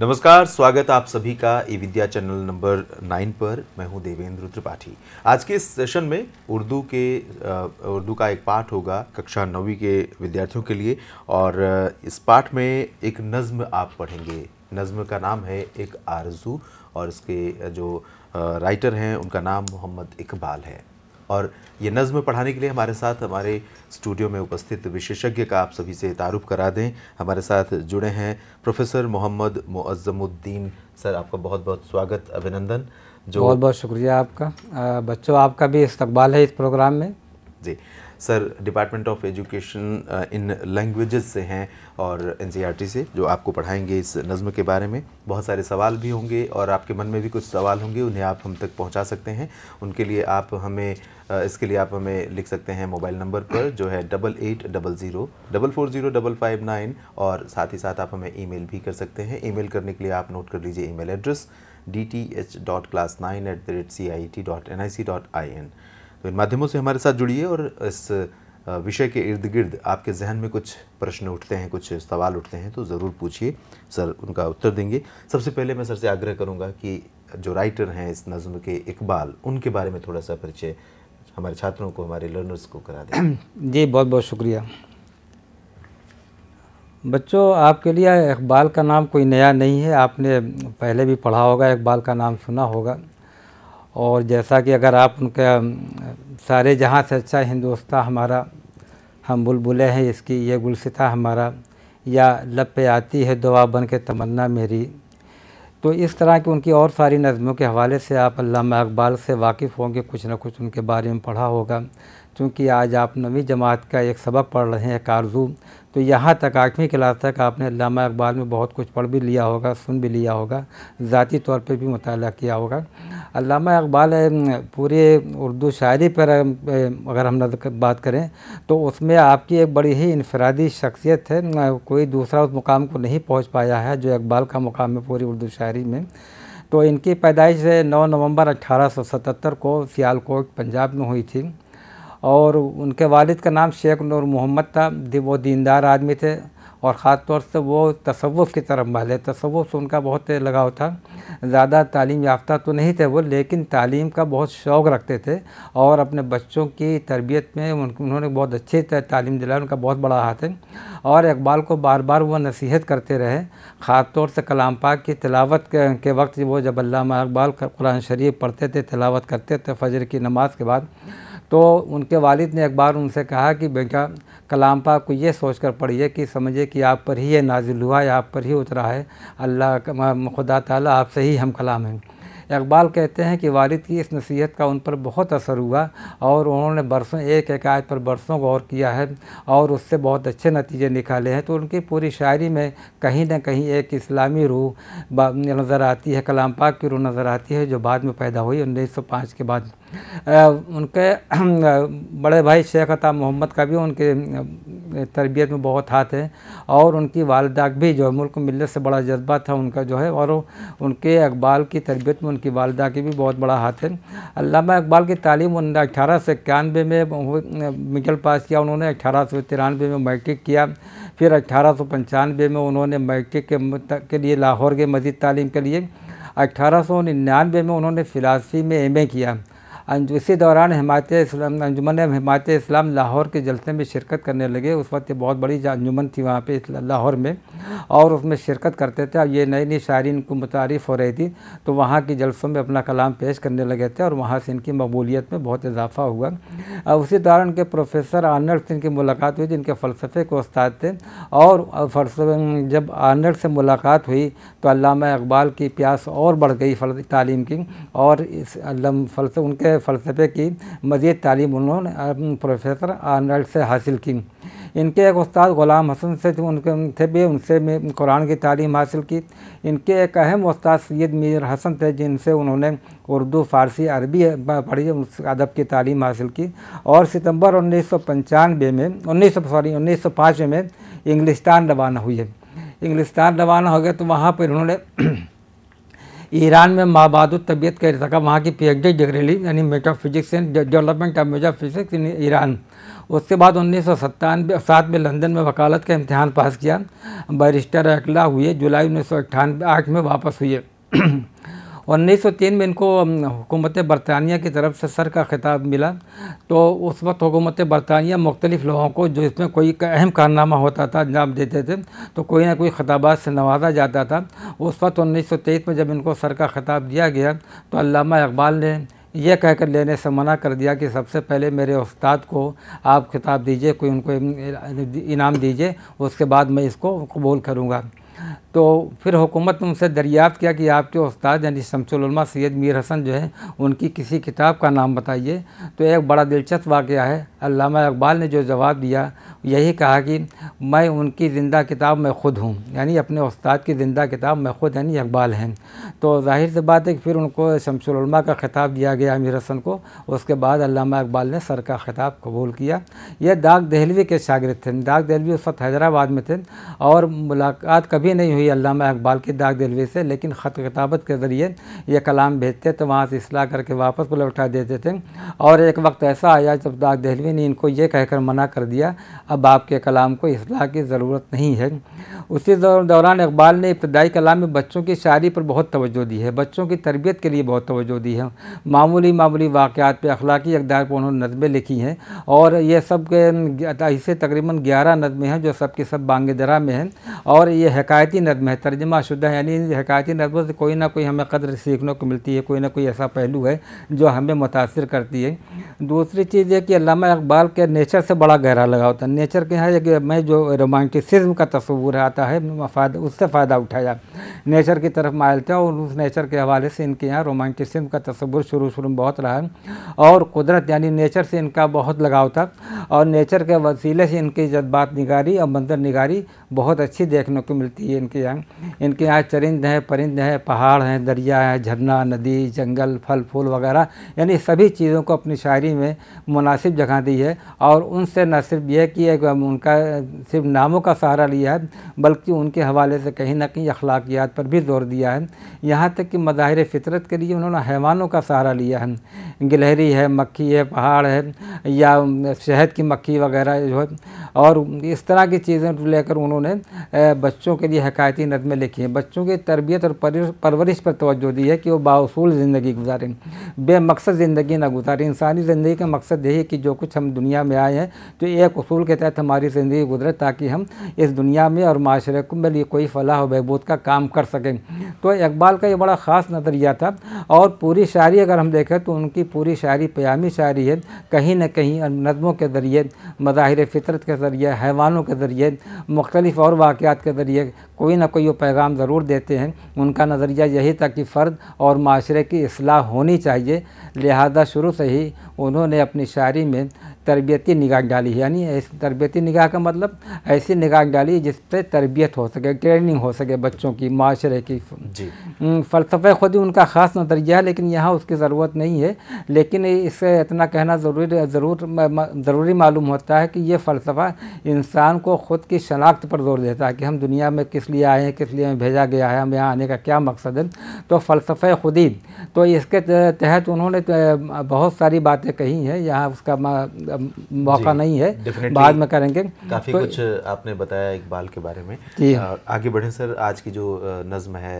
नमस्कार स्वागत आप सभी का e Vidya channel number nine पर मैं हूं देवेंद्र त्रिपाठी आज के इस सेशन में उर्दू के उर्दू का एक पाठ होगा कक्षा नौवीं के विद्यार्थियों के लिए और इस पाठ में एक नज़म आप पढ़ेंगे नज़म का नाम है एक आरजू और इसके जो राइटर हैं उनका नाम मोहम्मद इकबाल है और ये नज़म पढ़ाने के लिए हमारे साथ हमारे स्टूडियो में उपस्थित विशेषज्ञ का आप सभी से तारुफ करा दें हमारे साथ जुड़े हैं प्रोफेसर मोहम्मद मुआज़मुद्दीन सर आपका बहुत बहुत स्वागत अभिनंदन जो बहुत बहुत शुक्रिया आपका बच्चों आपका भी इस्तबाल है इस प्रोग्राम में ji sir department of education in languages से हैं और एन e से जो आपको पढ़ाएंगे इस नज़म के बारे में बहुत सारे सवाल भी होंगे और आपके मन में भी कुछ सवाल होंगे उन्हें आप हम तक पहुँचा सकते हैं उनके लिए आप हमें uh, इसके लिए आप हमें लिख सकते हैं मोबाइल नंबर पर जो है double eight double zero double four zero double five nine और साथ ही साथ आप हमें ईमेल भी कर सकते हैं ईमेल करने के लिए आप नोट कर लीजिए email address D T H dot class nine at the rate C I T dot N I C dot I N तो इन माध्यमों से हमारे साथ जुड़िए और इस विषय के इर्द गिर्द आपके जहन में कुछ प्रश्न उठते हैं कुछ सवाल उठते हैं तो ज़रूर पूछिए सर उनका उत्तर देंगे सबसे पहले मैं सर से आग्रह करूँगा कि जो राइटर हैं इस नज़म के इकबाल उनके बारे में थोड़ा सा परिचय हमारे छात्रों को हमारे लर्नर्स को करा दें जी बहुत बहुत शुक्रिया बच्चों आपके लिए इकबाल का नाम कोई नया नहीं है आपने पहले भी पढ़ा होगा इकबाल का नाम सुना होगा और जैसा कि अगर आप उनका सारे जहाँ से अच्छा हिंदुस्तान हमारा हम बुलबुलें हैं इसकी ये गुलसिता हमारा या लब पे आती है दुआ बन के तमन्ना मेरी तो इस तरह की उनकी और सारी नज़मों के हवाले से आप अल्लामा अकबाल से वाकिफ़ होंगे कुछ ना कुछ उनके बारे में पढ़ा होगा क्योंकि आज आप नवी जमात का एक सबक पढ़ रहे हैं कारजू तो यहाँ तक आठवीं क्लास तक आपने लामा इकबाल में बहुत कुछ पढ़ भी लिया होगा सुन भी लिया होगा ज़ाती तौर पे भी मुताल किया होगा अलामा अकबाल पूरे उर्दू शायरी पर अगर हम बात करें तो उसमें आपकी एक बड़ी ही इनफरादी शख्सियत है कोई दूसरा उस मुकाम को नहीं पहुँच पाया है जो इकबाल का मुकाम है पूरी उर्दू शायरी में तो इनकी पैदाइश 9 नवंबर 1877 को सियालकोट पंजाब में हुई थी और उनके वालिद का नाम शेख नूर मोहम्मद था वो दीनदार आदमी थे और ख़ास तौर से वो तसवुफ़ की तरफ भले तसवुफ़ से उनका बहुत लगाव था ज़्यादा तालीम याफ्ता तो नहीं थे वो लेकिन तालीम का बहुत शौक़ रखते थे और अपने बच्चों की तरबियत में उन उन्होंने बहुत अच्छी तालीम दिलाई उनका बहुत बड़ा हाथ है और इकबाल को बार बार वो नसीहत करते रहे ख़ास तौर से कलाम पाक की तिलावत के वक्त वो जब अल्लाह इकबाल कुरान शरीफ पढ़ते थे तिलावत करते थे फजर की नमाज के बाद तो उनके वालिद ने एक बार उनसे कहा कि बेटा कलाम पाक को ये सोच कर पढ़िए कि समझिए कि आप पर ही ये नाजिल हुआ है आप पर ही उतरा है अल्लाह खुदा ताला आपसे ही हम कलाम हैं इकबाल कहते हैं कि वालिद की इस नसीहत का उन पर बहुत असर हुआ और उन्होंने बरसों एक एक आयत पर बरसों गौर किया है और उससे बहुत अच्छे नतीजे निकाले हैं तो उनकी पूरी शायरी में कहीं ना कहीं एक इस्लामी रूह नज़र आती है कलाम पाक की रूह नज़र आती है जो बाद में पैदा हुई उन्नीस सौ पाँच के बाद उनके बड़े भाई शेख अता मोहम्मद का भी उनके तरबियत में बहुत हाथ है और उनकी वालदा भी जो है मुल्क मिलत से बड़ा जज्बा था उनका जो है और उनके अकबाल की तरबियत में उनकी वालदा की भी बहुत बड़ा हाथ है अलामा अकबाल की तालीम उन्होंने अठारह सौ इक्यानवे में मिडल पास किया उन्होंने अठारह सौ तिरानवे में मैट्रिक किया फिर अठारह सौ पंचानवे में उन्होंने मैट्रिक के, के लिए लाहौर के मजीद तालीम के लिए अठारह सौ निन्यानवे में उन्होंने फ़िलासफ़ी में एम ए किया इसी दौरान हमायत इस्लाम अंजुमन हमायत इस्लाम लाहौर के जलसे में शिरकत करने लगे उस वक्त ये बहुत बड़ी अंजुमन थी वहाँ पे लाहौर में और उसमें शिरकत करते थे अब ये नई नई शायरी इनको मुतारफ़ हो रही थी तो वहाँ के जलसों में अपना कलाम पेश करने लगे थे और वहाँ से इनकी मकबूलीत में बहुत इजाफा हुआ उसी दौरान उनके प्रोफेसर आर्नल्ड से इनकी मुलाकात हुई जिनके फ़लसफ़े के उस्ताद थे और जब आर्नल्ड से मुलाकात हुई तो अलामा इकबाल की प्यास और बढ़ गई तालीम की और इस फलस उनके फ़लसफ़े की मज़ीद तालीम उन्होंने प्रोफेसर आर्नल्ड से हासिल की इनके एक उस्ताद ग़ुलाम हसन से उनके थे भी उनसे कुरान की तालीम हासिल की इनके एक अहम उस्ताद सैद मीर हसन थे जिनसे उन्होंने उर्दू फ़ारसी अरबी पढ़ी उस अदब की तालीम हासिल की और सितंबर उन्नीस सौ पंचानवे में उन्नीस सौ सॉरी उन्नीस सौ पाँच में इंग्लिस्तान रवाना हुई है इंग्लिस्तान रवाना हो गया तो वहाँ पर उन्होंने ईरान में महबादुल तबियत का इरतका वहाँ की पी एच डी डिग्री यानी metaphysics and development of metaphysics in Iran उसके बाद उन्नीस सौ सत्तानवे सात में लंदन में वकालत का इम्तहान पास किया बैरिस्टर अकला हुए जुलाई उन्नीस सौ अट्ठानवे आठ में वापस हुए उन्नीस में इनको हुकूमत बरतानिया की तरफ से सर का खिताब मिला तो उस वक्त हुकूमत बरतानिया मुख्तलिफ़ लोगों को जो इसमें कोई अहम कारनामा होता था अंजाम देते थे तो कोई ना कोई खिताबात से नवाजा जाता था उस वक्त उन्नीस सौ तेईस में जब इनको सर का खिताब दिया गया तो इकबाल ने यह कहकर लेने से मना कर दिया कि सबसे पहले मेरे उस्ताद को आप खिताब दीजिए कोई उनको इनाम दीजिए उसके बाद मैं इसको कबूल करूँगा तो फिर हुकूमत ने उनसे दरियाफ़्त किया कि आपके उस्ताद यानी शमसलमा सैद मीर हसन जो है उनकी किसी किताब का नाम बताइए तो एक बड़ा दिलचस्प वाक़ है अलामा इकबाल ने जो जवाब दिया यही कहा कि मैं उनकी ज़िंदा किताब मैं ख़ुद हूँ यानी अपने उस्ताद की ज़िंदा किताब मैं ख़ुद यानी इकबाल हैं तो जाहिर सी बात है कि फिर उनको शमसलमा का ख़िताब दिया गया अमीर हसन को उसके बाद अलामा इकबाल ने सर का ख़िताब कबूल किया यह दाग दहलवी के शागिद थे दाग दहलवी उस वक्त हैदराबाद में थे और मुलाकात कभी नहीं हुई अलामा इकबाल की दाग दहलवी से लेकिन ख़त खिताबत के ज़रिए यह कलाम भेजते तो वहाँ से असलाह करके वापस को लौटा देते थे और एक वक्त ऐसा आया जब दाग दहलवी ने इनको ये कहकर मना कर दिया अब आपके कलाम को असलाह की ज़रूरत नहीं है उसी दौरान इकबाल ने इब्तदाई कलाम में बच्चों की शायरी पर बहुत तोज्जो दी है बच्चों की तरबियत के लिए बहुत तोज्जो दी है मामूली मामूली वाक़ात पर अखलाकी अकदार पर उन्होंने नज़में लिखी हैं और यह सब के इससे तकरीबन ग्यारह नज़में हैं जो सब सब बांग दरा में हैं और ये हकायती नज़म है तर्जमा शुदा यानी हकायती नज़मों से कोई ना कोई हमें कदर सीखने को मिलती है कोई ना कोई ऐसा पहलू है जो हमें मुतासर करती है दूसरी चीज़ ये कि अलामा इकबाल के नेचर से बड़ा गहरा लगा होता है नेचर के यहाँ में जो रोमांटिसिज्म का तस्वूर आता है फायदा उससे फ़ायदा उठाया नेचर की तरफ हैं और उस नेचर के हवाले से इनके यहाँ रोमांटिसिज्म का तस्वूर शुरू शुरू में बहुत रहा और कुदरत यानी नेचर से इनका बहुत लगाव था और नेचर के वसीले से इनकी जज्बात निगारी और मंजर निगारी बहुत अच्छी देखने को मिलती है इनके यहाँ इनके यहाँ चरिंद हैं परिंद हैं पहाड़ हैं दरिया हैं झरना नदी जंगल फल फूल वगैरह यानी सभी चीज़ों को अपनी शायरी में मुनासिब जगह दी है और उनसे न सिर्फ यह कि किया कि उनका सिर्फ नामों का सहारा लिया है बल्कि उनके हवाले से कहीं ना कहीं अखलाकियात पर भी जोर दिया है यहाँ तक कि मज़ाहिर फितरत के लिए उन्होंने हैवानों का सहारा लिया है गिलहरी है मक्खी है पहाड़ है या शहद की मक्खी वगैरह जो है और इस तरह की चीज़ें लेकर उन्होंने बच्चों के लिए हकायती नज़में लिखी हैं बच्चों की तरबियत और परवरिश पर तोज्जो दी है कि वो बासूल ज़िंदगी गुजारें बेमकसद ज़िंदगी ना गुजारें इंसानी ज़िंदगी का मकसद यही है कि जो कुछ हम दुनिया में आए हैं तो एक असूल के के तहत हमारी ज़िंदगी गुजरे ताकि हम इस दुनिया में और माशरे मेरे लिए कोई फलाह व बहबूद का काम कर सकें तो इकबाल का ये बड़ा ख़ास नज़रिया था और पूरी शायरी अगर हम देखें तो उनकी पूरी शायरी प्यामी शायरी है कहीं ना कहीं नज़मों के ज़रिए मज़ाहिर फितरत के ज़रिए हैवानों के ज़रिए मुख्तलिफ़ और वाक़ात के ज़रिए कोई ना कोई वो पैगाम ज़रूर देते हैं उनका नज़रिया यही था कि फ़र्द और माशरे की असलाह होनी चाहिए लिहाजा शुरू से ही उन्होंने अपनी शायरी में तरबियती निगाह डाली यानी ऐसी तरबियती निगाह का मतलब ऐसी निगाह डाली जिससे तरबियत हो सके ट्रेनिंग हो सके बच्चों की माशरे की फ़लसफ़े खुद ही उनका ख़ास नजरिया है लेकिन यहाँ उसकी ज़रूरत नहीं है लेकिन इससे इतना कहना ज़रूरी ज़रूर ज़रूरी मालूम होता है कि ये फ़लसफ़ा इंसान को ख़ुद की शनाख्त पर जोर देता है कि हम दुनिया में किस लिए आए हैं किस लिए हमें भेजा गया है हम यहाँ आने का क्या मकसद है तो फलसफ खुद ही तो इसके तहत उन्होंने बहुत सारी बातें कही हैं यहाँ उसका मौका नहीं है बाद में करेंगे काफ़ी तो, कुछ आपने बताया इकबाल के बारे में आ, आगे बढ़े सर आज की जो नज्म है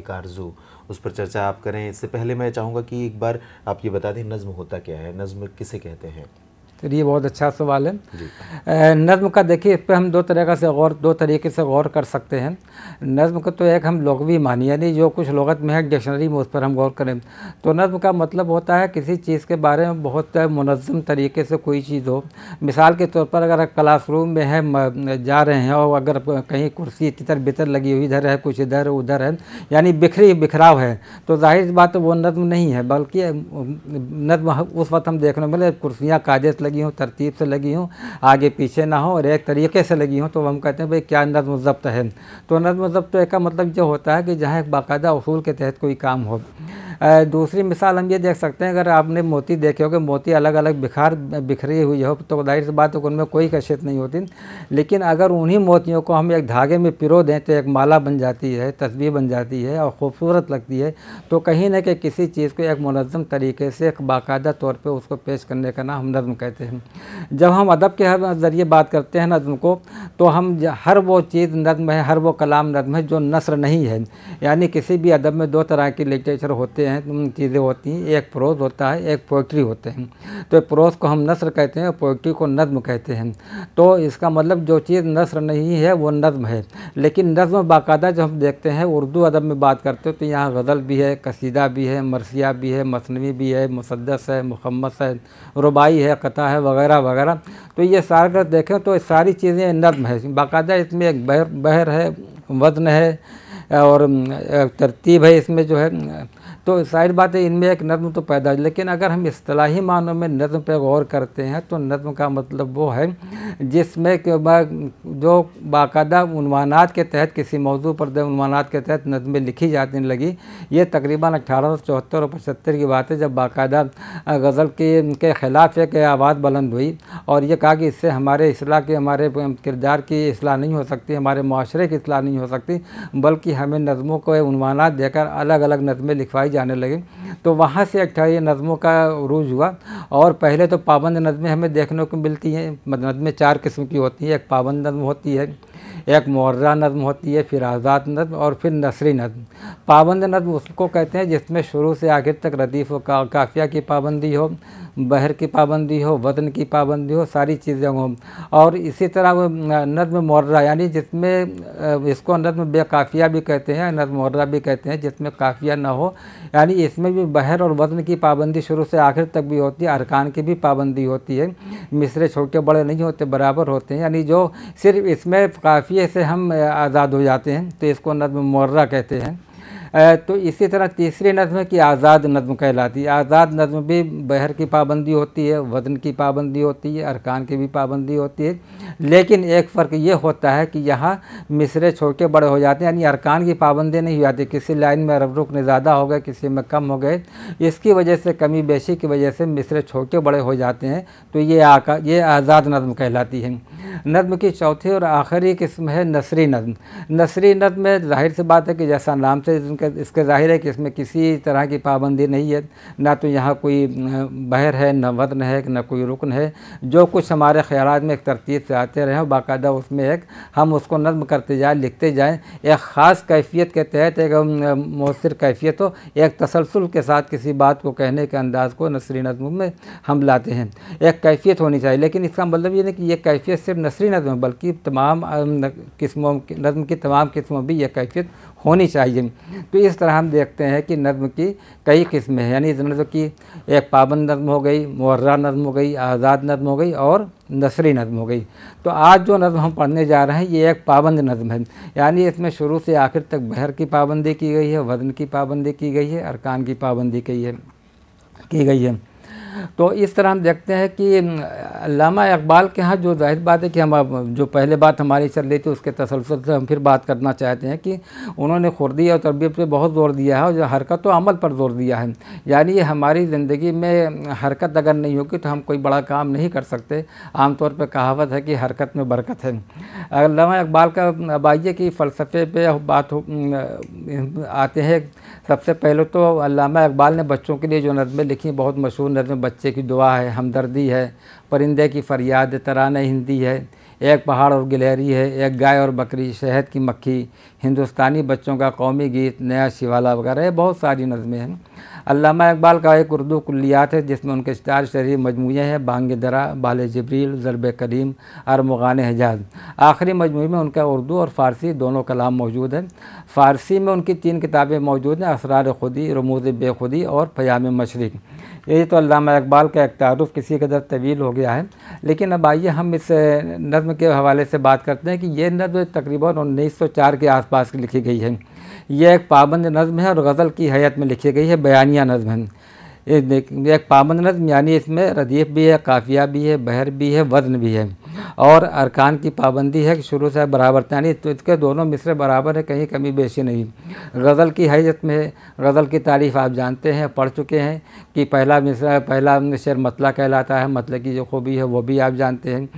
एक आरजू उस पर चर्चा आप करें इससे पहले मैं चाहूंगा कि एक बार आप ये बता दें नज्म होता क्या है नज्म किसे कहते हैं तो ये बहुत अच्छा सवाल है नज़म का देखिए इस पर हम दो तरह का से गौर दो तरीके से गौर कर सकते हैं नज़म का तो एक हम लोगवी मानी यानी जो कुछ लगत में है डिक्शनरी में उस पर हम गौर करें तो नज़म का मतलब होता है किसी चीज़ के बारे में बहुत मनज़म तरीके से कोई चीज़ हो मिसाल के तौर पर अगर क्लासरूम में है जा रहे हैं और अगर कहीं कुर्सी तितर बितर लगी हुई इधर है कुछ इधर उधर है यानी बिखरी बिखराव है तो जाहिर बात वो नज़म नहीं है बल्कि नज़म उस वक्त हम देखने मिले कुर्सियाँ काजेज लगी लगी हों तरतीब से लगी हों आगे पीछे ना हो और एक तरीके से लगी हों तो हम कहते हैं भाई क्या नज़म ज़ब्त है तो नज़म ज़ब्त का मतलब जो होता है कि जहाँ एक बाकायदा असूल के तहत कोई काम हो दूसरी मिसाल हम ये देख सकते हैं अगर आपने मोती देखे हो कि मोती अलग अलग बिखार बिखरी हुई हो तो जाहिर सी बात है उनमें कोई कशियत नहीं होती लेकिन अगर उन्हीं मोतियों को हम एक धागे में पिरो दें तो एक माला बन जाती है तस्वीर बन जाती है और खूबसूरत लगती है तो कहीं ना कहीं किसी चीज़ को एक मनज़म तरीके से एक बाकायदा तौर पर उसको पेश करने का नाम हम नज़म कहते हैं करते हैं जब हम अदब के हर ज़रिए बात करते हैं नज़म को तो हम हर वो चीज़ नज़म है हर वो कलाम नज़म है जो नसर नहीं है यानी किसी भी अदब में दो तरह के लिटरेचर होते हैं चीज़ें होती हैं एक प्रोज होता है एक पोइट्री होते हैं तो प्रोज को हम नसर कहते हैं पोइट्री को नज़म कहते हैं तो इसका मतलब जो चीज़ नसर नहीं है वो नज़म है लेकिन नज़म बाकायदा जो हम देखते हैं उर्दू अदब में बात करते हो तो यहाँ गज़ल भी है कसीदा भी है मरसिया भी है मसनवी भी है मुसदस है मुखम्मस है रुबाई है कता है वगैरह वगैरह तो ये सारा अगर देखें तो सारी चीज़ें नर्म है बाकायदा इसमें एक बहर बहर है वज़न है और तरतीब है इसमें जो है तो जाहिर बात है इनमें एक नज़म तो पैदा लेकिन अगर हम असलाही मानों में नज़म पर गौर करते हैं तो नज़म का मतलब वो है जिसमें जो बाकायदा उनवानात के तहत किसी मौजू पर उनवानात के तहत नज़में लिखी जाने लगी ये तकरीबन अठारह सौ चौहत्तर और पचहत्तर की बात है जब बाकायदा गज़ल के, के ख़िलाफ़ एक आवाज़ बुलंद हुई और ये कहा कि इससे हमारे असलाह के हमारे किरदार की असलाह नहीं हो सकती हमारे माशरे की असलाह नहीं हो सकती बल्कि हमें नज़मों को उनवाना देकर अलग अलग नज़में लिखवाई जाने लगी तो वहाँ से एक ये नज़मों का रूज हुआ और पहले तो पाबंद नज़में हमें देखने को मिलती हैं नज़में चार किस्म की होती हैं एक पाबंद नज़म होती है एक मुर्रा नज़म होती है फिर आज़ाद नज़म और फिर नसरी नज़म पाबंद नज़म उसको कहते हैं जिसमें शुरू से आखिर तक रदीफ़ का, काफ़िया की पाबंदी हो बहर की पाबंदी हो वज़न की पाबंदी हो सारी चीज़ें हों और इसी तरह वो नज़म मुर्रा यानी जिसमें इसको नज़म बेकाफ़िया भी कहते हैं नज़म मर्रा भी कहते हैं जिसमें काफ़िया ना हो यानी इसमें भी बहर और वज़न की पाबंदी शुरू से आखिर तक भी होती है अरकान की भी पाबंदी होती है मिसरे छोटे बड़े नहीं होते बराबर होते हैं यानी जो सिर्फ इसमें काफ़ी ऐसे हम आज़ाद हो जाते हैं तो इसको नज्म मर्रा कहते हैं तो इसी तरह तीसरी नज़म की आज़ाद नज़म कहलाती है आज़ाद नज़म भी बहर की पाबंदी होती है वज़न की पाबंदी होती है अरकान की भी पाबंदी होती है लेकिन एक फ़र्क ये होता है कि यहाँ मिसरे छोटे बड़े हो जाते हैं यानी अरकान की पाबंदी नहीं हो जाती किसी लाइन में रब रुकन ज़्यादा हो गए किसी में कम हो गए इसकी वजह से कमी बेशी की वजह से मिसरे छोटे बड़े हो जाते हैं तो ये आका ये आज़ाद नज़म कहलाती है नज़म की चौथी और आखिरी किस्म है नसरी नज़म नसरी नज़म में जाहिर सी बात है कि जैसा नाम से इनका इसका जाहिर है कि इसमें किसी तरह की पाबंदी नहीं है ना तो यहाँ कोई बहर है न वतन है ना कोई रुकन है जो कुछ हमारे ख्याल में एक तरतीब से आते रहें बाकायदा उसमें एक हम उसको नज़म करते जाएँ लिखते जाएँ एक ख़ास कैफियत के तहत एक मौसर कैफियत हो एक तसलसल के साथ किसी बात को कहने के अंदाज़ को नसरी नज़म में हम लाते हैं एक कैफियत होनी चाहिए लेकिन इसका मतलब ये नहीं कि यह कैफियत सिर्फ नसरी नज़म बल्कि तमाम किस्मों नज़म की तमाम किस्मों भी यह कैफियत होनी चाहिए तो इस तरह हम देखते हैं कि नज़म की कई किस्में हैं यानी इस नज़म की एक पाबंद नज़म हो गई मुर्रा नज़म हो गई आज़ाद नज़म हो गई और नसरी नज़म हो गई तो आज जो नज़म हम पढ़ने जा रहे हैं ये एक पाबंद नज़म है यानी इसमें शुरू से आखिर तक बहर की पाबंदी की गई है वज़न की पाबंदी की गई है अरकान की पाबंदी की है की गई है तो इस तरह हम देखते हैं कि लामा इकबाल के यहाँ जो जाहिर बात है कि हम जो पहले बात हमारी चल रही थी उसके तसलसल से हम फिर बात करना चाहते हैं कि उन्होंने खुर्दी और तरबियत पर बहुत ज़ोर दिया है और हरकत तो अमल पर ज़ोर दिया है यानी हमारी ज़िंदगी में हरकत अगर नहीं होगी तो हम कोई बड़ा काम नहीं कर सकते आमतौर पर कहावत है कि हरकत में बरकत है लामा इकबाल का अब आइए कि फ़लसफ़े पर बात आते हैं सबसे पहले तो अलामा इकबाल ने बच्चों के लिए जो नज़में लिखी बहुत मशहूर नज़में बच्चे की दुआ है हमदर्दी है परिंदे की फरियाद तरान हिंदी है एक पहाड़ और गिलहरी है एक गाय और बकरी शहद की मक्खी हिंदुस्तानी बच्चों का कौमी गीत नया शिवाला वगैरह बहुत सारी नज़में हैं अलामा इकबाल का एक उर्दू कुल्लियात है जिसमें उनके चार शरीर मजमू हैं बांग दरा बाल जबरील ज़रब करीम अरमगान हजाज आखिरी मजमू में उनका उर्दू और फ़ारसी दोनों कलाम मौजूद हैं फ़ारसी में उनकी तीन किताबें मौजूद हैं असरार खुदी रमूज बेखुदी और फ़याम मशरक़ यही तो अलामा इकबाल का एक तारफ़ किसी कदर तवील हो गया है लेकिन अब आइए हम इस नज़म के हवाले से बात करते हैं कि यह नज़म तकरीबन उन्नीस सौ चार के आसपास लिखी गई है यह एक पाबंद नज़म है और गज़ल की हयात में लिखी गई है बयानिया नज़म है एक पाबंद नज़म यानी इसमें रदीफ़ भी है काफ़िया भी है बहर भी है वज़न भी है और अरकान की पाबंदी है कि शुरू से बराबर यानी तो इसके दोनों मिसरे बराबर है कहीं कमी बेशी नहीं गज़ल की हैजत में गज़ल की तारीफ़ आप जानते हैं पढ़ चुके हैं कि पहला मिसरा पहला शेर मतला कहलाता है मतले की जो खूबी है वो भी आप जानते हैं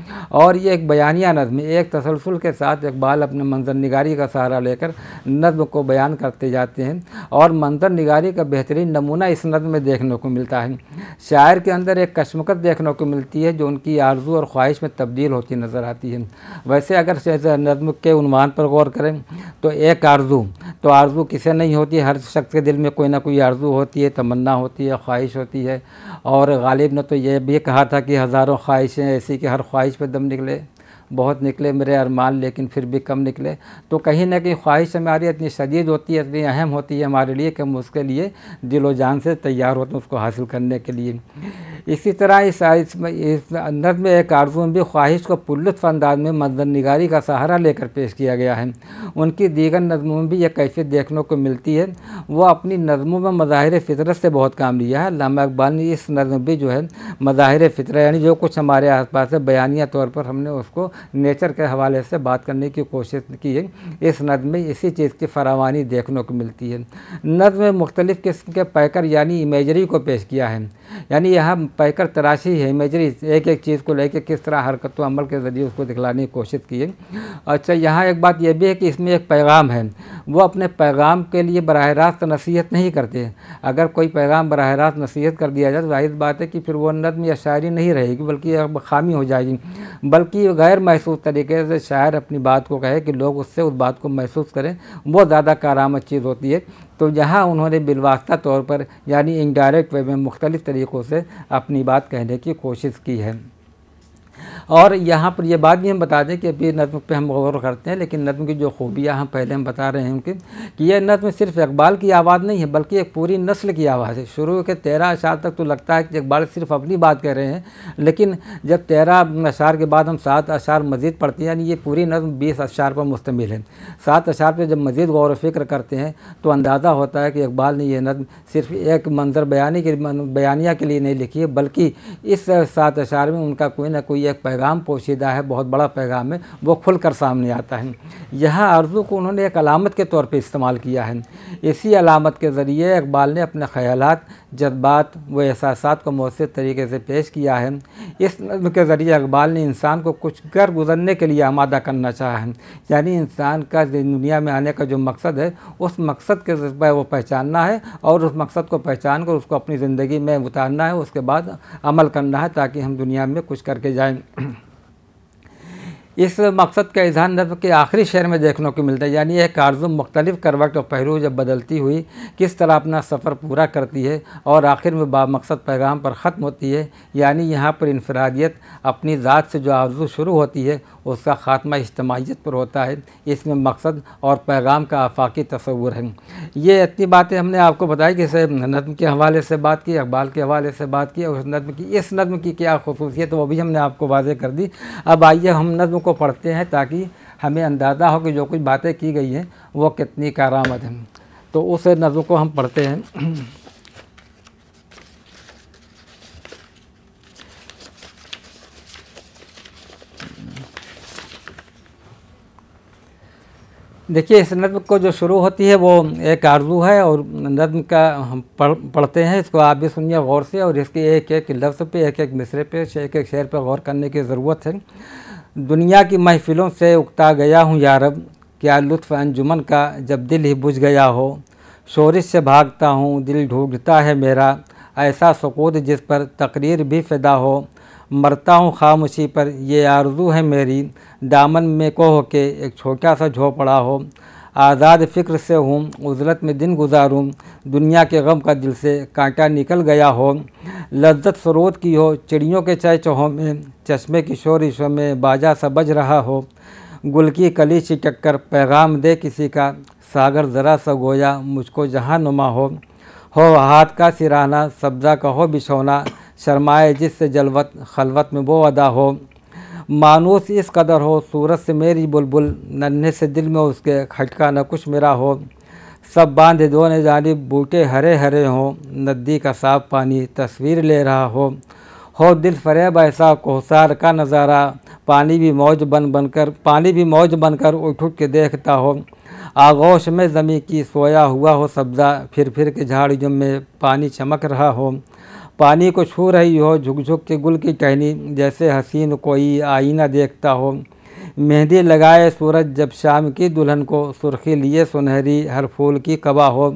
और ये एक बयानिया नज़म एक तसलसल के साथ इकबाल अपने मंजर निगारी का सहारा लेकर नज्म को बयान करते जाते हैं और मंजर निगारी का बेहतरीन नमूना इस नज्म में देखने को मिलता है शायर के अंदर एक कश्मकत देखने को मिलती है जो उनकी आर्जू और ख्वाहिश में तब्दील हो होती नज़र आती है वैसे अगर नज़म के उनवान पर गौर करें तो एक आरजू तो आरजू किसे नहीं होती हर शख्स के दिल में कोई ना कोई आरजू होती है तमन्ना होती है ख्वाहिश होती है और गालिब ने तो यह भी कहा था कि हज़ारों ख्वाहिशें ऐसी कि हर ख्वाहिश पर दम निकले बहुत निकले मेरे अरमान लेकिन फिर भी कम निकले तो कहीं ना कहीं ख्वाहिश हमारी इतनी शदीद होती है इतनी अहम होती है हमारे लिए कि हम उसके लिए दिलो जान से तैयार होते हैं उसको हासिल करने के लिए इसी तरह इस इसमें इस अंदर में एक आर्जू में भी ख्वाहिश को पुलुफ अंदाज में मंजर निगारी का सहारा लेकर पेश किया गया है उनकी दीगर नज़मों में भी यह कैफियत देखने को मिलती है वह अपनी नज़मों में मज़ाहिर फितरत से बहुत काम लिया है लामा इकबाल ने इस नज़म भी जो है मज़ाहिर फितरत यानी जो कुछ हमारे आस पास है बयानिया तौर पर हमने उसको नेचर के हवाले से बात करने की कोशिश की है इस नद में इसी चीज़ की फरावानी देखने को मिलती है नद में मुख्तलिफ़ किस्म के पैकर यानी इमेजरी को पेश किया है यानी यहाँ पैकर तराशी है इमेजरी एक एक चीज़ को लेकर किस तरह हरकत अमल के ज़रिए उसको दिखलाने की कोशिश किए अच्छा यहाँ एक बात यह भी है कि इसमें एक पैगाम है वो अपने पैगाम के लिए बरह रास्त नसीहत नहीं करते अगर कोई पैगाम बरह रास्त नसीहत कर दिया जाए तो जाहिर बात है कि फिर वो नदम या शायरी नहीं रहेगी बल्कि खामी हो जाएगी बल्कि गैर महसूस तरीके से शायर अपनी बात को कहे कि लोग उससे उस बात को महसूस करें वो ज़्यादा कारामद चीज़ होती है तो यहाँ उन्होंने बिलवास्ता तौर पर यानी इनडायरेक्ट वे में मुख्तलिफ़ तरीक़ों से अपनी बात कहने की कोशिश की है और यहाँ पर ये बात भी हम बता दें कि अभी नज्म पे हम गौर करते हैं लेकिन नज्म की जो खूबियाँ हम पहले हम बता रहे हैं उनकी कि यह नज्म सिर्फ इकबाल की आवाज़ नहीं है बल्कि एक पूरी नस्ल की आवाज़ है शुरू के तेरह अशार तक तो लगता है कि इकबाल सिर्फ अपनी बात कर रहे हैं लेकिन जब तेरह अशार के बाद हम सात अशार मज़ीद पढ़ते हैं यानी ये पूरी नज्म बीस अशार पर मुश्तमिल है सात अशार पर जब मज़ीद गौर वफ़िक्र करते हैं तो अंदाज़ा होता है कि इकबाल ने यह नज्म सिर्फ एक मंजर बयानी के बयानिया के लिए नहीं लिखी है बल्कि इस सात अशार में उनका कोई ना कोई एक पैगाम पैगाम पोशीदा है बहुत बड़ा पैगाम है वो खुल कर सामने आता है यहाँ आर्ज़ू को उन्होंने एक अलामत के तौर पर इस्तेमाल किया है इसी अलामत के ज़रिए इकबाल ने अपने ख्याल जज्बात व एहसास को मौसर तरीके से पेश किया है इस नज्म के ज़रिए अकबाल ने इंसान को कुछ कर गुजरने के लिए आमादा करना चाहा है यानी इंसान का दुनिया में आने का जो मकसद है उस मकसद के जज्बा वो पहचानना है और उस मकसद को पहचान कर उसको अपनी ज़िंदगी में उतारना है उसके बाद अमल करना है ताकि हम दुनिया में कुछ करके जाएँ इस मकसद का इजहार नज्म के आखिरी शहर में देखने को मिलता है यानी यह कारजु मुख्तलिफ करवट और पहलू जब बदलती हुई किस तरह अपना सफ़र पूरा करती है और आखिर में बामकसद पैगाम पर ख़त्म होती है यानी यहाँ पर इनफरादियत अपनी ज़ात से जो आर्जू शुरू होती है उसका ख़ात्मा इज्तमाहीत पर होता है इसमें मकसद और पैगाम का आफाकी तस्वूर है ये इतनी बातें हमने आपको बताई कि नदम के हवाले से बात की अकबाल के हवाले से बात की और उस नदम की इस नदम की क्या खसूसियत वो भी हमने आपको वाजे कर दी अब आइए हम नदम को पढ़ते हैं ताकि हमें अंदाज़ा हो कि जो कुछ बातें की गई हैं वो कितनी कारामद हैं तो उस नजम को हम पढ़ते हैं देखिए इस नज्म को जो शुरू होती है वो एक आरजू है और नज्म का हम पढ़ पढ़ते हैं इसको आप भी सुनिए गौर से और इसके एक एक लफ्ज़ पे एक एक मिसरे पे एक एक शेर पे गौर करने की ज़रूरत है दुनिया की महफ़िलों से उगता गया हूँ यारब क्या लुत्फ़ अंजुमन का जब दिल ही बुझ गया हो शोरिश से भागता हूँ दिल ढूंढता है मेरा ऐसा सकूत जिस पर तकरीर भी फ़िदा हो मरता हूँ खामोशी पर ये आरजू है मेरी दामन में कोह के एक छोटा सा झोपड़ा हो आज़ाद फ़िक्र से हूँ उजरत में दिन गुजारूँ दुनिया के गम का दिल से कांटा निकल गया हो लज्जत सरोत की हो चिड़ियों के चाय चहों में चश्मे की शोरिशों में बाजा सा बज रहा हो गुल की कली चिटक कर पैगाम दे किसी का सागर ज़रा सा गोया मुझको जहाँ नुमा हो हो हाथ का सिराना सब्जा का हो बिछोना शर्माए जिससे जलवत खलवत में वो अदा हो मानूस इस कदर हो सूरत से मेरी बुलबुल नन्हे से दिल में उसके खटका न कुछ मेरा हो सब बांध दोने जानी बूटे हरे हरे हों नदी का साफ पानी तस्वीर ले रहा हो हो दिल फरेब ऐसा कोहसार का नज़ारा पानी भी मौज बन बनकर पानी भी मौज बनकर उठ उठ के देखता हो आगोश में ज़मी की सोया हुआ हो सब्ज़ा फिर फिर के झाड़ियों में पानी चमक रहा हो पानी को छू रही हो झुकझुक के गुल की टहनी जैसे हसीन कोई आईना देखता हो मेहंदी लगाए सूरज जब शाम की दुल्हन को सुर्खी लिए सुनहरी हर फूल की कबा हो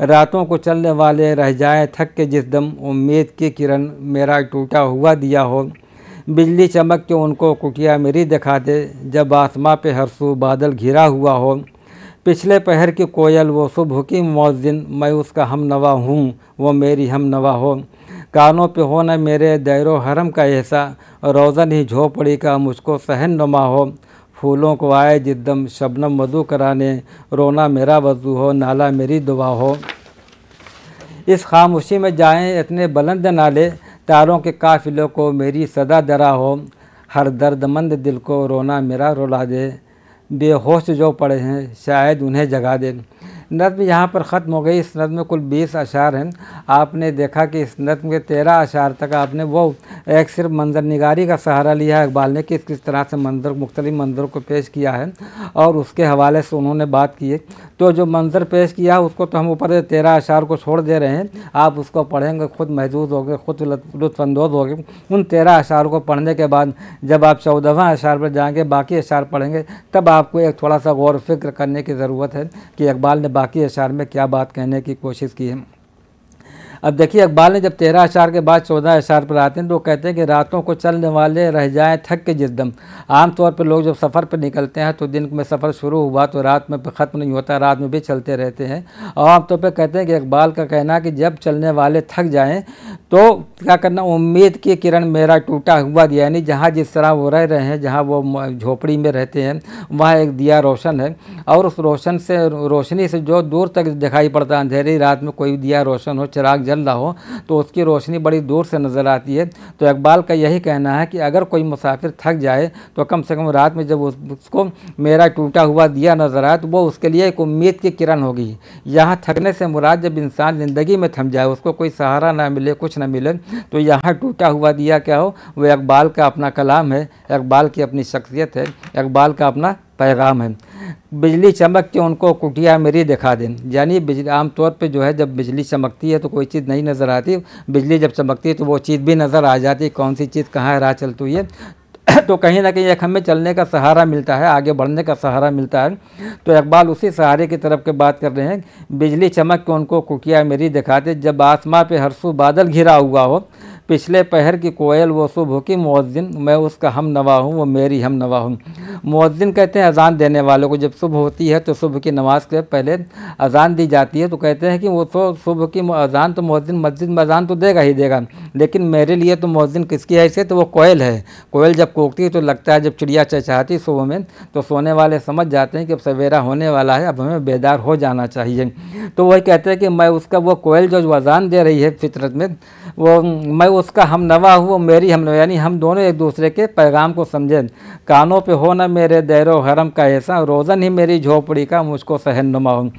रातों को चलने वाले रह जाए थक के जिस दम उम्मीद की किरण मेरा टूटा हुआ दिया हो बिजली चमक के उनको कुटिया मेरी दिखा दे जब आसमां पे हर सू बादल घिरा हुआ हो पिछले पहर की कोयल वो सुबह की मौजिन मैं उसका हम नवा हूँ वो मेरी हम नवा हो कानों पे हो न मेरे दैरो हरम का ऐसा रोज़न ही झोपड़ी का मुझको सहन नुमा हो फूलों को आए जिद्दम शबनम वजू कराने रोना मेरा वजू हो नाला मेरी दुआ हो इस खामोशी में जाएं इतने बुलंद नाले तारों के काफिलों को मेरी सदा दरा हो हर दर्दमंद दिल को रोना मेरा रुला दे बेहोश जो पड़े हैं शायद उन्हें जगा दें नज़म यहाँ पर ख़त्म हो गई इस नज़म में कुल बीस अशार हैं आपने देखा कि इस नज़म के तेरह अशार तक आपने वो एक सिर्फ मंजर निगारी का सहारा लिया है इकबाल ने किस किस तरह से मंजर मुख्तलि मंजर को पेश किया है और उसके हवाले से उन्होंने बात की है तो जो मंजर पेश किया उसको तो हम ऊपर तेरह अशार को छोड़ दे रहे हैं आप उसको पढ़ेंगे खुद महजूद हो गए खुद लुफ़ानंदोज़ हो गए उन तेरह अशार को पढ़ने के बाद जब आप चौदहवा अशार पर जाएँगे बाकी अशार पढ़ेंगे तब आपको एक थोड़ा सा गौर फिक्र करने की ज़रूरत है कि इकबाल ने बाकी अशार में क्या बात कहने की कोशिश की है अब देखिए इकबाल ने जब तेरह अशार के बाद चौदह अशार पर आते हैं तो कहते हैं कि रातों को चलने वाले रह जाएं थक के जिस दम आमतौर पर लोग जब सफ़र पर निकलते हैं तो दिन में सफ़र शुरू हुआ तो रात में ख़त्म नहीं होता रात में भी चलते रहते हैं और आमतौर पर कहते हैं कि इकबाल का कहना कि जब चलने वाले थक जाएँ तो क्या करना उम्मीद की किरण मेरा टूटा हुआ दिया यानी जहाँ जिस तरह वो रह रहे हैं जहाँ वो झोपड़ी में रहते हैं वहाँ एक दिया रोशन है और उस रोशन से रोशनी से जो दूर तक दिखाई पड़ता है अंधेरी रात में कोई दिया रोशन हो चिराग जल रहा हो तो उसकी रोशनी बड़ी दूर से नज़र आती है तो इकबाल का यही कहना है कि अगर कोई मुसाफिर थक जाए तो कम से कम रात में जब उसको मेरा टूटा हुआ दिया नज़र आए तो वो उसके लिए एक उम्मीद की किरण होगी यहाँ थकने से मुराद जब इंसान ज़िंदगी में थम जाए उसको कोई सहारा ना मिले कुछ न मिलन तो यहाँ टूटा हुआ दिया क्या हो वो इकबाल का अपना कलाम है इकबाल की अपनी शख्सियत है इकबाल का अपना पैगाम है बिजली चमक के उनको कुटिया मेरी दिखा दें यानी बिजली आमतौर पे जो है जब बिजली चमकती है तो कोई चीज़ नहीं नज़र आती बिजली जब चमकती है तो वो चीज़ भी नज़र आ जाती है कौन सी चीज़ कहाँ राह चलती है तो कहीं ना कहीं एक हमें चलने का सहारा मिलता है आगे बढ़ने का सहारा मिलता है तो इकबाल उसी सहारे की तरफ के बात कर रहे हैं बिजली चमक के उनको कुकिया मेरी दिखाते जब आसमां पे हरसू बादल घिरा हुआ हो पिछले पहर की कोयल व सुबह की मौजिन मैं उसका हम नवा हूँ वो मेरी हम नवा हूँ मौज़िन कहते हैं अजान देने वालों को जब सुबह होती है तो सुबह की नमाज़ के पहले अजान दी जाती है तो कहते हैं कि वो तो सुबह की अजान तो मौज़िन मस्जिद में अजान तो देगा ही देगा लेकिन मेरे लिए तो मौजिन किसकी हैसियत तो वो कोयल है कोयल जब कोकती है तो लगता है जब चिड़िया चहचहाती सुबह में तो सोने वाले समझ जाते हैं कि अब सवेरा होने वाला है अब हमें बेदार हो जाना चाहिए तो वही कहते हैं कि मैं उसका वो कोयल जो अजान दे रही है फितरत में वो मैं उसका हम नवा हुआ मेरी हम नवा यानी हम दोनों एक दूसरे के पैगाम को समझें कानों पे हो ना मेरे दैरो हरम का ऐसा रोज़न ही मेरी झोपड़ी का मुझको सहन नुमा हूँ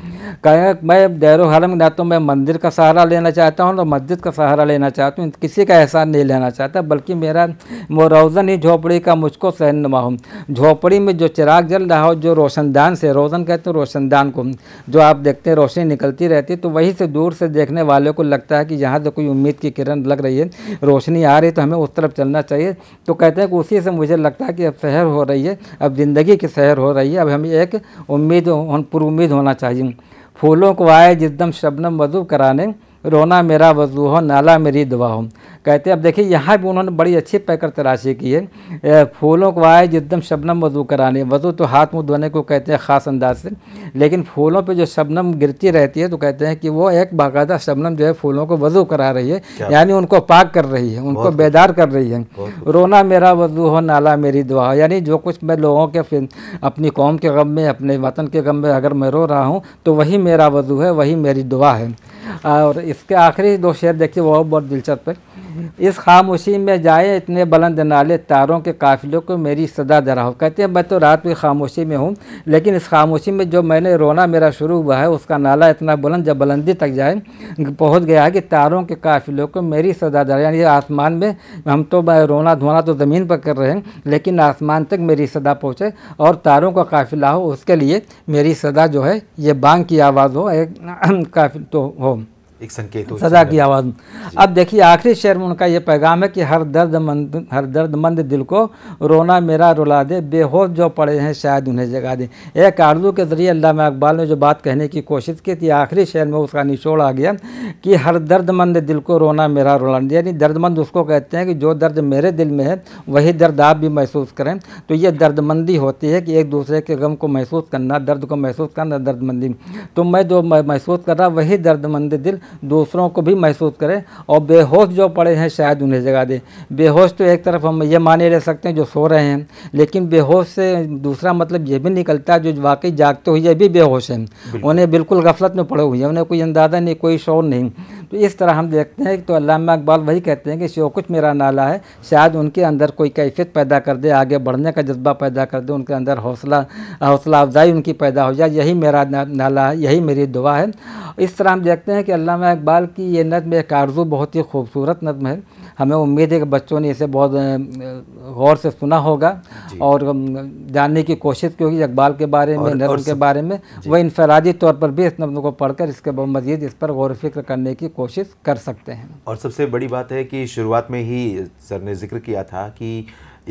कहें मैं दैरो हरम ना तो मैं मंदिर का सहारा लेना चाहता हूँ ना मस्जिद का सहारा लेना चाहता हूँ किसी का एहसान नहीं लेना चाहता बल्कि मेरा वो रोज़न ही झोपड़ी का मुझको सहन नुमा हूँ झोपड़ी में जो चिराग जल रहा हो जो रोशनदान से रोज़न कहते हैं रोशनदान को जो आप देखते हैं रोशनी निकलती रहती है तो वहीं से दूर से देखने वाले को लगता है कि यहाँ तो कोई उम्मीद की किरण लग रही है रोशनी आ रही तो हमें उस तरफ चलना चाहिए तो कहते हैं कि उसी से मुझे लगता है कि अब शहर हो रही है अब ज़िंदगी की शहर हो रही है अब हमें एक उम्मीद पुरुद होना चाहिए फूलों को आए जिसदम शबनम वजू कराने रोना मेरा वजू हो नाला मेरी दुआ हो कहते हैं अब देखिए यहाँ भी उन्होंने बड़ी अच्छी पैकर तराशी की है फूलों को आए एकदम शबनम वजू कराने वजू तो हाथ मुँह धोने को कहते हैं ख़ास अंदाज से लेकिन फूलों पे जो शबनम गिरती रहती है तो कहते हैं कि वो एक बाकायदा शबनम जो है फूलों को वजू करा रही है यानी उनको पाक कर रही है उनको बेदार कर रही है रोना मेरा वजू हो नाला मेरी दुआ यानी जो कुछ मैं लोगों के अपनी कौम के गम में अपने वतन के गम में अगर मैं रो रहा हूँ तो वही मेरा वजू है वही मेरी दुआ है और इसके आखिरी दो शेर देखिए वह बहुत दिलचस्प है इस खामोशी में जाए इतने बुलंद नाले तारों के काफिलों को मेरी सदा दरा हो कहते हैं मैं तो रात भी खामोशी में हूँ लेकिन इस खामोशी में जो मैंने रोना मेरा शुरू हुआ है उसका नाला इतना बुलंद जब बुलंदी तक जाए पहुँच गया है कि तारों के काफिलों को मेरी सदा दरा यानी आसमान में हम तो रोना धोना तो ज़मीन पर कर रहे हैं लेकिन आसमान तक मेरी सदा पहुँचे और तारों का काफिला हो उसके लिए मेरी सदा जो है ये बांग की आवाज़ हो एक काफिल तो हो एक संकेत हो सजा की आवाज़ अब देखिए आखिरी शेर में उनका ये पैगाम है कि हर दर्द मंद हर दर्द मंद दिल को रोना मेरा रुला दे बेहोश जो पड़े हैं शायद उन्हें जगा दे एक आर्जू के ज़रिए अल्लाह अकबाल ने जो बात कहने की कोशिश की थी आखिरी शेर में उसका निचोड़ आ गया कि हर दर्दमंद दिल को रोना मेरा रोना यानी दर्दमंद उसको कहते हैं कि जो दर्द मेरे दिल में है वही दर्द आप भी महसूस करें तो ये दर्दमंदी होती है कि एक दूसरे के गम को महसूस करना दर्द को महसूस करना दर्दमंदी तो मैं जो महसूस कर रहा वही दर्दमंद दिल दूसरों को भी महसूस करें और बेहोश जो पड़े हैं शायद उन्हें जगा दें बेहोश तो एक तरफ हम ये माने ले सकते हैं जो सो रहे हैं लेकिन बेहोश से दूसरा मतलब ये भी निकलता है जो वाकई जागते हुए भी बेहोश हैं उन्हें बिल्कुल गफलत में पड़े हुए हैं उन्हें कोई अंदाज़ा नहीं कोई शोर नहीं thing तो इस तरह हम देखते हैं तो अलामा इकबाल वही कहते हैं कि शो कुछ मेरा नाला है शायद उनके अंदर कोई कैफियत पैदा कर दे आगे बढ़ने का जज्बा पैदा कर दे उनके अंदर हौसला हौसला अफजाई उनकी पैदा हो जाए यही मेरा नाला है यही मेरी दुआ है इस तरह हम देखते हैं कि अलामा इकबाल की ये नदम एक आरजू बहुत ही खूबसूरत नदम है हमें उम्मीद है कि बच्चों ने इसे बहुत गौर से सुना होगा और जानने की कोशिश की होगी इकबाल के बारे में नज़म के बारे में वह इनफरादी तौर पर भी इस नज़म को पढ़कर इसके मज़ीद इस पर गौर फिक्र करने की कोशिश कोशिश कर सकते हैं और सबसे बड़ी बात है कि शुरुआत में ही सर ने जिक्र किया था कि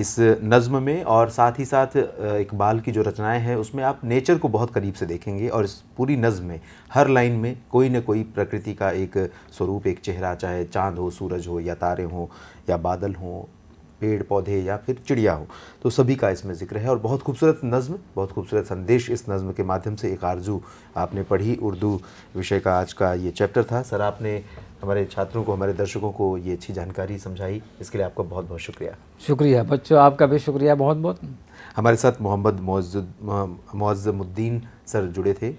इस नज़म में और साथ ही साथ इकबाल की जो रचनाएं हैं उसमें आप नेचर को बहुत करीब से देखेंगे और इस पूरी नज़म में हर लाइन में कोई ना कोई प्रकृति का एक स्वरूप एक चेहरा चाहे चांद हो सूरज हो या तारे हों या बादल हों पेड़ पौधे या फिर चिड़िया हो तो सभी का इसमें जिक्र है और बहुत खूबसूरत नज़्म बहुत खूबसूरत संदेश इस नज़म के माध्यम से एक आरजू आपने पढ़ी उर्दू विषय का आज का ये चैप्टर था सर आपने हमारे छात्रों को हमारे दर्शकों को ये अच्छी जानकारी समझाई इसके लिए आपका बहुत बहुत शुक्रिया शुक्रिया बच्चों आपका भी शुक्रिया बहुत बहुत हमारे साथ मोहम्मद मोज़ मुद्दीन सर जुड़े थे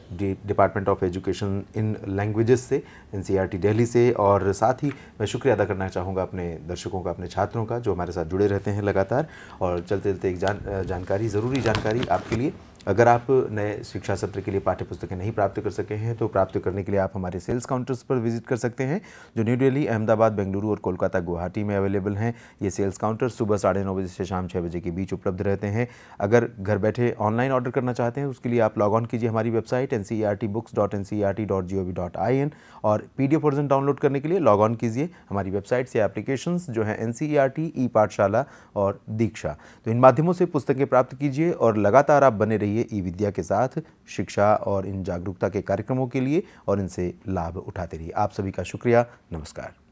department of education in languages से एन दिल्ली e से और साथ ही मैं शुक्रिया अदा करना चाहूँगा अपने दर्शकों का अपने छात्रों का जो हमारे साथ जुड़े रहते हैं लगातार और चलते चलते एक जान जानकारी ज़रूरी जानकारी आपके लिए अगर आप नए शिक्षा सत्र के लिए पाठ्य पुस्तकें नहीं प्राप्त कर सके हैं तो प्राप्त करने के लिए आप हमारे सेल्स काउंटर्स पर विजिट कर सकते हैं जो न्यू दिल्ली अहमदाबाद बेंगलुरु और कोलकाता गुवाहाटी में अवेलेबल हैं ये सेल्स काउंटर सुबह साढ़े नौ बजे से शाम छः बजे के बीच उपलब्ध रहते हैं अगर घर बैठे ऑनलाइन ऑर्डर करना चाहते हैं उसके लिए आप लॉग ऑन कीजिए हमारी website N C R T books dot N C R T dot G O V dot I N और P D F version download करने के लिए लॉग ऑन कीजिए हमारी वेबसाइट से एप्लीकेशन जो है N C R T e Pathshala और दीक्षा तो इन माध्यमों से पुस्तकें प्राप्त कीजिए और लगातार आप बने रहिए लिए ई विद्या के साथ शिक्षा और इन जागरूकता के कार्यक्रमों के लिए और इनसे लाभ उठाते रहिए आप सभी का शुक्रिया नमस्कार